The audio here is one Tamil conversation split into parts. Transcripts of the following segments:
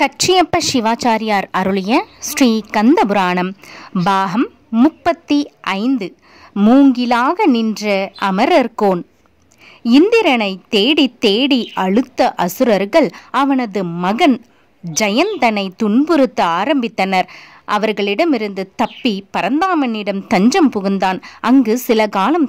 கச்சியப்ப சிவாச்சாரியார் அருளிய ஸ்ரீ கந்த புராணம் பாகம் முப்பத்தி ஐந்து மூங்கிலாக நின்ற அமரர்கோன் இந்திரனை தேடி தேடி அழுத்த அசுரர்கள் அவனது மகன் ஜெயந்தனை துன்புறுத்த ஆரம்பித்தனர் அவர்களிடமிருந்து தப்பி பரந்தாமனிடம் தஞ்சம் புகுந்தான் அங்கு சில காலம்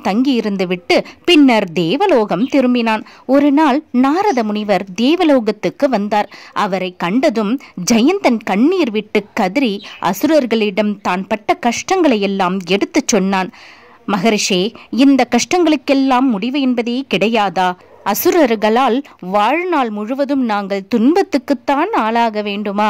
விட்டு பின்னர் தேவலோகம் திரும்பினான் ஒரு நாள் நாரத முனிவர் தேவலோகத்துக்கு வந்தார் அவரை கண்டதும் ஜெயந்தன் கண்ணீர் விட்டு கதறி அசுரர்களிடம் தான் பட்ட கஷ்டங்களை எல்லாம் எடுத்துச் சொன்னான் மகரிஷே இந்த கஷ்டங்களுக்கெல்லாம் முடிவு என்பதே கிடையாதா அசுரர்களால் வாழ்நாள் முழுவதும் நாங்கள் துன்பத்துக்குத்தான் ஆளாக வேண்டுமா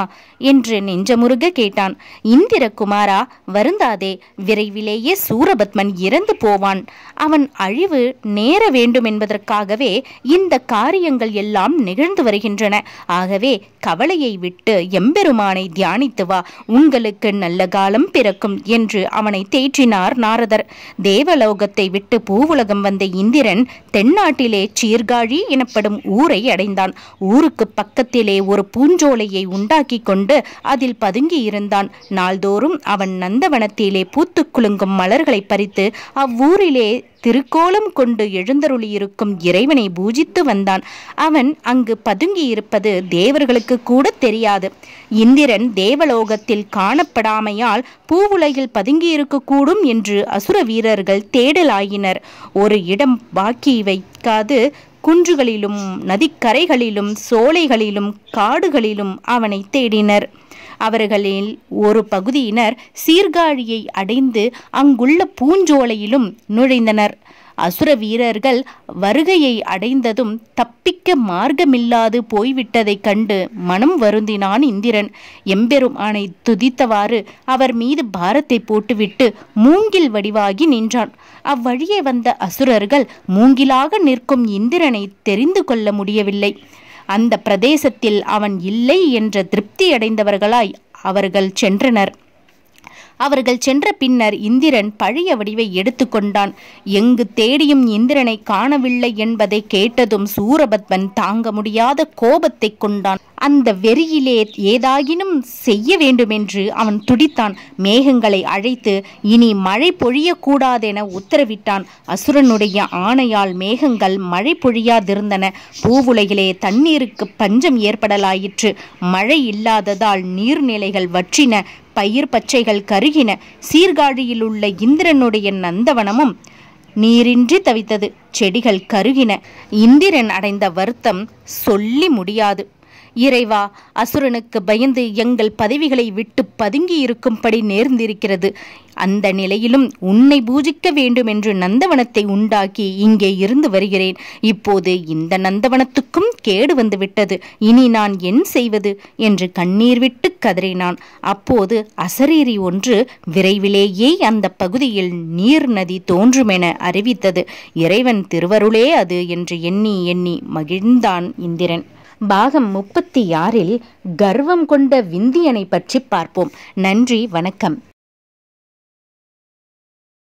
என்று நெஞ்சமுருக கேட்டான் இந்திரகுமாரா வருந்தாதே விரைவிலேயே சூரபத்மன் இறந்து போவான் அவன் அழிவு நேர வேண்டும் என்பதற்காகவே இந்த காரியங்கள் எல்லாம் நிகழ்ந்து வருகின்றன ஆகவே கவலையை விட்டு எம்பெருமானை தியானித்து வா உங்களுக்கு நல்ல காலம் பிறக்கும் என்று அவனை தேற்றினார் நாரதர் தேவலோகத்தை விட்டு பூவுலகம் வந்த இந்திரன் தென்னாட்டிலே சீர் சீர்காழி எனப்படும் ஊரை அடைந்தான் ஊருக்கு பக்கத்திலே ஒரு பூஞ்சோலையை உண்டாக்கி கொண்டு அதில் பதுங்கி இருந்தான் நாள்தோறும் அவன் நந்தவனத்திலே பூத்து குலுங்கும் மலர்களை பறித்து அவ்வூரிலே திருக்கோலம் கொண்டு எழுந்தருளியிருக்கும் இறைவனை பூஜித்து வந்தான் அவன் அங்கு பதுங்கி இருப்பது தேவர்களுக்கு கூட தெரியாது இந்திரன் தேவலோகத்தில் காணப்படாமையால் பூவுலகில் பதுங்கியிருக்கக்கூடும் என்று அசுர வீரர்கள் தேடலாயினர் ஒரு இடம் பாக்கி வைக்காது குன்றுகளிலும் நதிக்கரைகளிலும் சோலைகளிலும் காடுகளிலும் அவனை தேடினர் அவர்களில் ஒரு பகுதியினர் சீர்காழியை அடைந்து அங்குள்ள பூஞ்சோலையிலும் நுழைந்தனர் அசுர வீரர்கள் வருகையை அடைந்ததும் தப்பிக்க மார்க்கமில்லாது போய்விட்டதைக் கண்டு மனம் வருந்தினான் இந்திரன் எம்பெரும் ஆணை துதித்தவாறு அவர் மீது பாரத்தை போட்டுவிட்டு மூங்கில் வடிவாகி நின்றான் அவ்வழியே வந்த அசுரர்கள் மூங்கிலாக நிற்கும் இந்திரனை தெரிந்து கொள்ள முடியவில்லை அந்த பிரதேசத்தில் அவன் இல்லை என்ற திருப்தியடைந்தவர்களாய் அவர்கள் சென்றனர் அவர்கள் சென்ற பின்னர் இந்திரன் பழைய வடிவை எடுத்துக்கொண்டான் எங்கு தேடியும் இந்திரனை காணவில்லை என்பதை கேட்டதும் சூரபத்மன் தாங்க முடியாத கோபத்தை கொண்டான் அந்த வெறியிலே ஏதாகினும் செய்ய வேண்டுமென்று அவன் துடித்தான் மேகங்களை அழைத்து இனி மழை பொழியக்கூடாதென உத்தரவிட்டான் அசுரனுடைய ஆணையால் மேகங்கள் மழை பொழியாதிருந்தன பூவுலகிலே தண்ணீருக்கு பஞ்சம் ஏற்படலாயிற்று மழை இல்லாததால் நீர்நிலைகள் வற்றின பயிர் பச்சைகள் கருகின சீர்காழியில் உள்ள இந்திரனுடைய நந்தவனமும் நீரின்றி தவித்தது செடிகள் கருகின இந்திரன் அடைந்த வருத்தம் சொல்லி முடியாது இறைவா அசுரனுக்கு பயந்து எங்கள் பதவிகளை விட்டு பதுங்கி இருக்கும்படி நேர்ந்திருக்கிறது அந்த நிலையிலும் உன்னை பூஜிக்க வேண்டும் என்று நந்தவனத்தை உண்டாக்கி இங்கே இருந்து வருகிறேன் இப்போது இந்த நந்தவனத்துக்கும் கேடு வந்துவிட்டது இனி நான் என் செய்வது என்று கண்ணீர் விட்டு கதறினான் அப்போது அசரீரி ஒன்று விரைவிலேயே அந்த பகுதியில் நீர் நதி தோன்றுமென அறிவித்தது இறைவன் திருவருளே அது என்று எண்ணி எண்ணி மகிழ்ந்தான் இந்திரன் பாகம் முப்பத்தி ஆறில் கர்வம் கொண்ட விந்தியனை பற்றி பார்ப்போம் நன்றி வணக்கம்